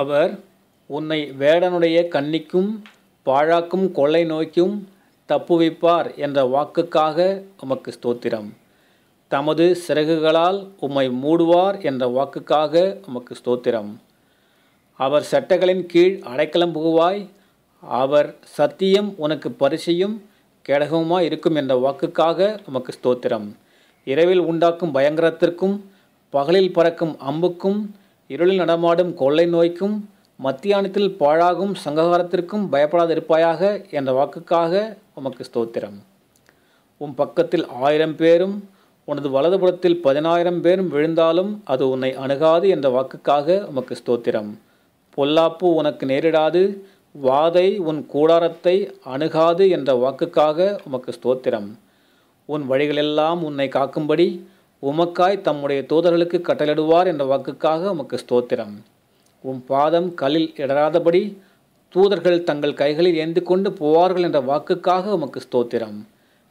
அவர் உன்னை வேடனுடைய கன்னிக்கும் பாழாக்கும் கொள்ளை நோய்க்கும் தப்புவிப்பார் என்ற வாக்குக்காக உமக்கு ஸ்தோத்திரம் தமது சிறகுகளால் உம்மை மூடுவார் என்ற வாக்குக்காக உமக்கு ஸ்தோத்திரம் அவர் சட்டங்களின் கீழ் அடைக்கலம் புகுவாய் அவர் சத்தியம் உனக்கு பரிசையும் கேடகமாக இருக்கும் என்ற வாக்குக்காக உமக்கு ஸ்தோத்திரம் இரவில் உண்டாக்கும் பயங்கரத்திற்கும் பகலில் பறக்கும் அம்புக்கும் இருளில் நடமாடும் கொள்ளை நோய்க்கும் மத்தியானத்தில் பாழாகும் சங்ககாரத்திற்கும் இருப்பாயாக என்ற வாக்குக்காக உமக்கு ஸ்தோத்திரம் உன் பக்கத்தில் ஆயிரம் பேரும் உனது வலதுபுறத்தில் பதினாயிரம் பேரும் விழுந்தாலும் அது உன்னை அணுகாது என்ற வாக்குக்காக உமக்கு ஸ்தோத்திரம் பொல்லாப்பு உனக்கு நேரிடாது வாதை உன் கூடாரத்தை அணுகாது என்ற வாக்குக்காக உமக்கு ஸ்தோத்திரம் உன் வழிகளெல்லாம் உன்னை காக்கும்படி உமக்காய் தம்முடைய தூதர்களுக்கு கட்டளிடுவார் என்ற வாக்குக்காக உமக்கு ஸ்தோத்திரம் உம் பாதம் கலில் இடராதபடி தூதர்கள் தங்கள் கைகளில் ஏந்து கொண்டு போவார்கள் என்ற வாக்குக்காக உமக்கு ஸ்தோத்திரம்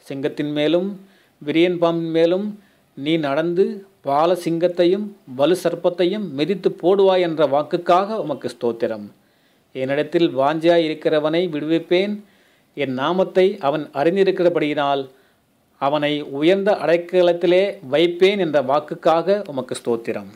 சிங்கத்தின் மேலும் விரியன் பாம்பின் மேலும் நீ நடந்து பால சிங்கத்தையும் வலு சர்ப்பத்தையும் மிதித்து போடுவாய் என்ற வாக்குக்காக உமக்கு ஸ்தோத்திரம் என்னிடத்தில் வாஞ்சியாய் இருக்கிறவனை விடுவிப்பேன் என் நாமத்தை அவன் அறிந்திருக்கிறபடியினால் அவனை உயர்ந்த அடைக்கலத்திலே வைப்பேன் என்ற வாக்குக்காக உமக்கு ஸ்தோத்திரம்